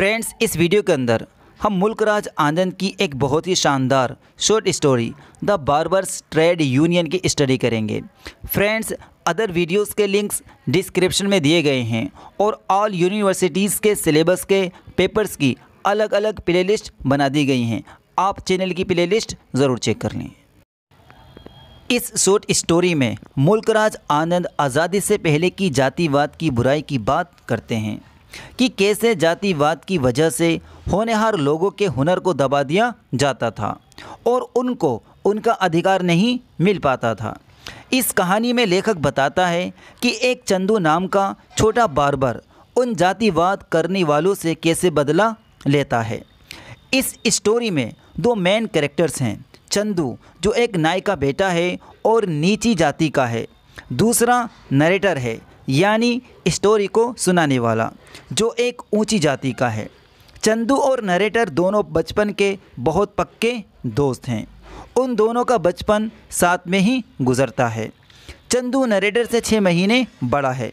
Friends इस video के अंदर हम मुल्कराज आनंद की एक बहुत ही शानदार short story the barber's trade union की स्टडी करेंगे फ्रेंड्स अदर वीडियोस के लिंक्स डिस्क्रिप्शन में दिए गए हैं और ऑल यूनिवर्सिटीज़ के सिलेबस के पेपर्स की अलग अलग प्लेलिस्ट बना दी गई हैं आप चैनल की प्ले ज़रूर चेक कर लें इस शॉर्ट स्टोरी में मुल्कराज आनंद आज़ादी से पहले की जातिवाद की बुराई की बात करते हैं कि कैसे जातिवाद की वजह से होनहार लोगों के हुनर को दबा दिया जाता था और उनको उनका अधिकार नहीं मिल पाता था इस कहानी में लेखक बताता है कि एक चंदू नाम का छोटा बारबर उन जातिवाद करने वालों से कैसे बदला लेता है इस स्टोरी में दो मेन कैरेक्टर्स हैं चंदू जो एक नाई का बेटा है और नीची जाति का है दूसरा नरेटर है यानी स्टोरी को सुनाने वाला जो एक ऊंची जाति का है चंदू और नरेटर दोनों बचपन के बहुत पक्के दोस्त हैं उन दोनों का बचपन साथ में ही गुजरता है चंदू नरेटर से छः महीने बड़ा है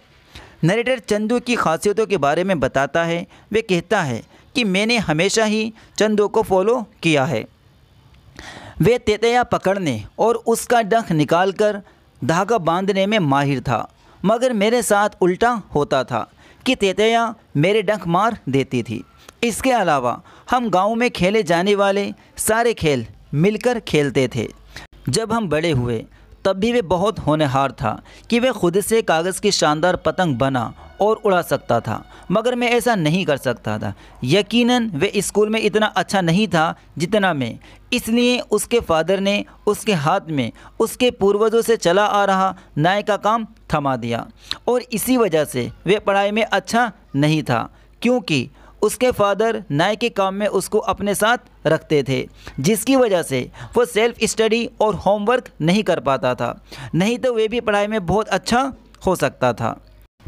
नरेटर चंदू की खासियतों के बारे में बताता है वे कहता है कि मैंने हमेशा ही चंदू को फॉलो किया है वे तेतया पकड़ने और उसका डंख निकालकर धागा बांधने में माहिर था मगर मेरे साथ उल्टा होता था कि तेतया मेरे डंक मार देती थी इसके अलावा हम गांव में खेले जाने वाले सारे खेल मिलकर खेलते थे जब हम बड़े हुए तब भी वे बहुत होनहार था कि वह खुद से कागज़ की शानदार पतंग बना और उड़ा सकता था मगर मैं ऐसा नहीं कर सकता था यकीनन वे स्कूल में इतना अच्छा नहीं था जितना मैं इसलिए उसके फादर ने उसके हाथ में उसके पूर्वजों से चला आ रहा न्याय का काम थमा दिया और इसी वजह से वे पढ़ाई में अच्छा नहीं था क्योंकि उसके फादर नए के काम में उसको अपने साथ रखते थे जिसकी वजह से वो सेल्फ स्टडी और होमवर्क नहीं कर पाता था नहीं तो वे भी पढ़ाई में बहुत अच्छा हो सकता था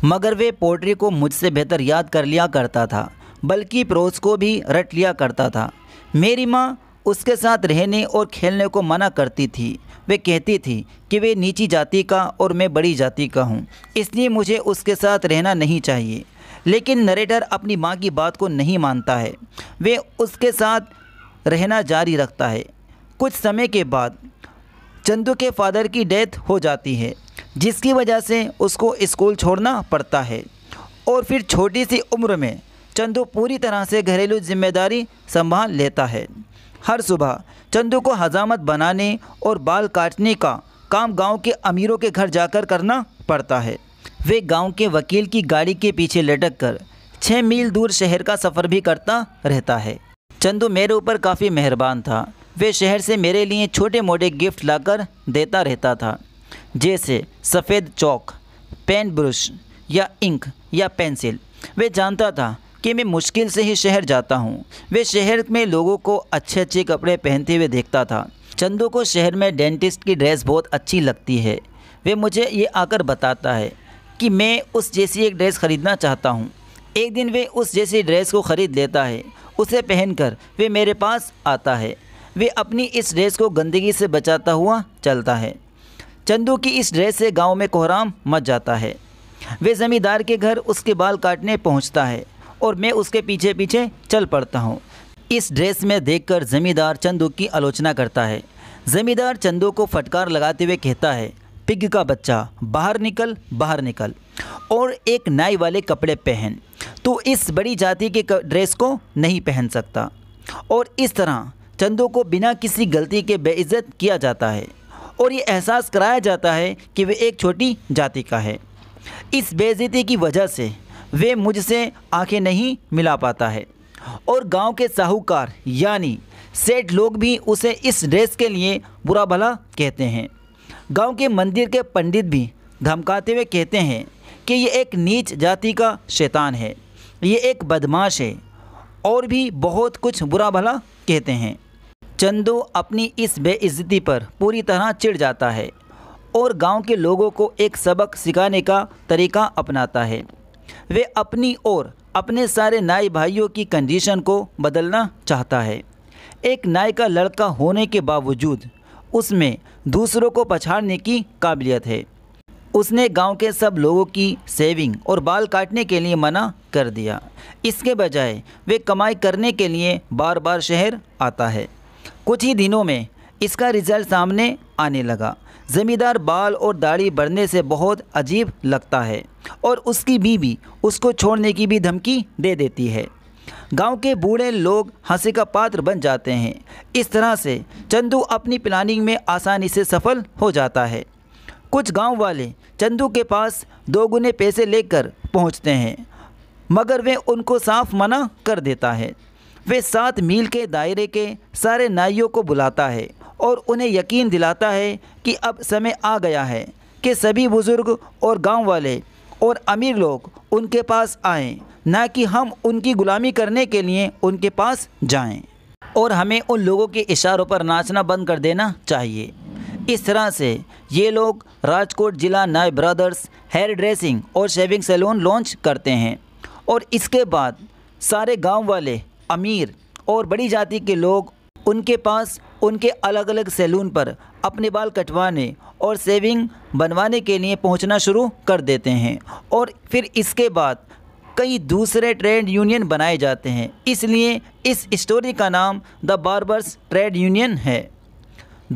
मगर वे पोट्री को मुझसे बेहतर याद कर लिया करता था बल्कि प्रोज को भी रट लिया करता था मेरी माँ उसके साथ रहने और खेलने को मना करती थी वे कहती थी कि वे नीची जाति का और मैं बड़ी जाति का हूँ इसलिए मुझे उसके साथ रहना नहीं चाहिए लेकिन नरेटर अपनी माँ की बात को नहीं मानता है वे उसके साथ रहना जारी रखता है कुछ समय के बाद चंदू के फादर की डेथ हो जाती है जिसकी वजह से उसको स्कूल छोड़ना पड़ता है और फिर छोटी सी उम्र में चंदू पूरी तरह से घरेलू जिम्मेदारी संभाल लेता है हर सुबह चंदू को हजामत बनाने और बाल काटने का काम गांव के अमीरों के घर जाकर करना पड़ता है वे गांव के वकील की गाड़ी के पीछे लटक कर छः मील दूर शहर का सफ़र भी करता रहता है चंदू मेरे ऊपर काफ़ी मेहरबान था वे शहर से मेरे लिए छोटे मोटे गिफ्ट लाकर देता रहता था जैसे सफ़ेद चौक पेन ब्रश या इंक या पेंसिल वे जानता था कि मैं मुश्किल से ही शहर जाता हूँ वे शहर में लोगों को अच्छे अच्छे कपड़े पहनते हुए देखता था चंदू को शहर में डेंटिस्ट की ड्रेस बहुत अच्छी लगती है वे मुझे ये आकर बताता है कि मैं उस जैसी एक ड्रेस ख़रीदना चाहता हूँ एक दिन वे उस जैसी ड्रेस को ख़रीद लेता है उसे पहनकर वे मेरे पास आता है वे अपनी इस ड्रेस को गंदगी से बचाता हुआ चलता है चंदू की इस ड्रेस से गांव में कोहराम मच जाता है वे ज़मींदार के घर उसके बाल काटने पहुंचता है और मैं उसके पीछे पीछे चल पड़ता हूं। इस ड्रेस में देखकर ज़मींदार चंदू की आलोचना करता है ज़मींदार चंदू को फटकार लगाते हुए कहता है पिग का बच्चा बाहर निकल बाहर निकल और एक नाई वाले कपड़े पहन तो इस बड़ी जाति के ड्रेस को नहीं पहन सकता और इस तरह चंदों को बिना किसी गलती के बेइज्जत किया जाता है और ये एहसास कराया जाता है कि वे एक छोटी जाति का है इस बेइज्जती की वजह से वे मुझसे आंखें नहीं मिला पाता है और गांव के साहूकार यानी सेठ लोग भी उसे इस ड्रेस के लिए बुरा भला कहते हैं गांव के मंदिर के पंडित भी धमकाते हुए कहते हैं कि ये एक नीच जाति का शैतान है ये एक बदमाश है और भी बहुत कुछ बुरा भला कहते हैं चंदू अपनी इस बेइज्जती पर पूरी तरह चिढ़ जाता है और गांव के लोगों को एक सबक सिखाने का तरीका अपनाता है वे अपनी और अपने सारे नाई भाइयों की कंडीशन को बदलना चाहता है एक नाई का लड़का होने के बावजूद उसमें दूसरों को पछाड़ने की काबिलियत है उसने गांव के सब लोगों की सेविंग और बाल काटने के लिए मना कर दिया इसके बजाय वे कमाई करने के लिए बार बार शहर आता है कुछ ही दिनों में इसका रिजल्ट सामने आने लगा ज़मींदार बाल और दाढ़ी बढ़ने से बहुत अजीब लगता है और उसकी बीवी उसको छोड़ने की भी धमकी दे देती है गांव के बूढ़े लोग हंसी का पात्र बन जाते हैं इस तरह से चंदू अपनी प्लानिंग में आसानी से सफल हो जाता है कुछ गांव वाले चंदू के पास दोगुने पैसे लेकर पहुंचते हैं मगर वे उनको साफ मना कर देता है वे सात मील के दायरे के सारे नाइयों को बुलाता है और उन्हें यकीन दिलाता है कि अब समय आ गया है कि सभी बुज़ुर्ग और गांव वाले और अमीर लोग उनके पास आएं ना कि हम उनकी ग़ुलामी करने के लिए उनके पास जाएं और हमें उन लोगों के इशारों पर नाचना बंद कर देना चाहिए इस तरह से ये लोग राजकोट ज़िला नए ब्रदर्स हेयर ड्रेसिंग और शेविंग सैलून लॉन्च करते हैं और इसके बाद सारे गांव वाले अमीर और बड़ी जाति के लोग उनके पास उनके अलग अलग सैलून पर अपने बाल कटवाने और सेविंग बनवाने के लिए पहुंचना शुरू कर देते हैं और फिर इसके बाद कई दूसरे ट्रेड यूनियन बनाए जाते हैं इसलिए इस स्टोरी का नाम द बार्बर्स ट्रेड यूनियन है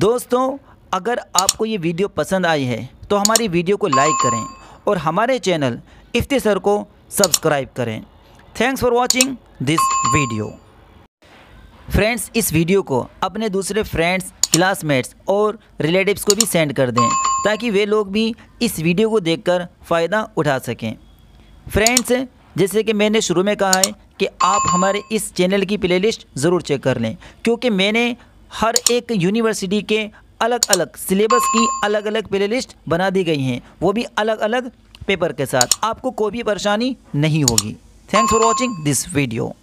दोस्तों अगर आपको ये वीडियो पसंद आई है तो हमारी वीडियो को लाइक करें और हमारे चैनल इफ्ती सर को सब्सक्राइब करें thanks for watching this video friends इस वीडियो को अपने दूसरे फ्रेंड्स क्लासमेट्स और रिलेटिव्स को भी सेंड कर दें ताकि वे लोग भी इस वीडियो को देखकर फ़ायदा उठा सकें फ्रेंड्स जैसे कि मैंने शुरू में कहा है कि आप हमारे इस चैनल की प्लेलिस्ट ज़रूर चेक कर लें क्योंकि मैंने हर एक यूनिवर्सिटी के अलग अलग सिलेबस की अलग अलग प्ले बना दी गई हैं वो भी अलग अलग पेपर के साथ आपको कोई भी परेशानी नहीं होगी thanks for watching this video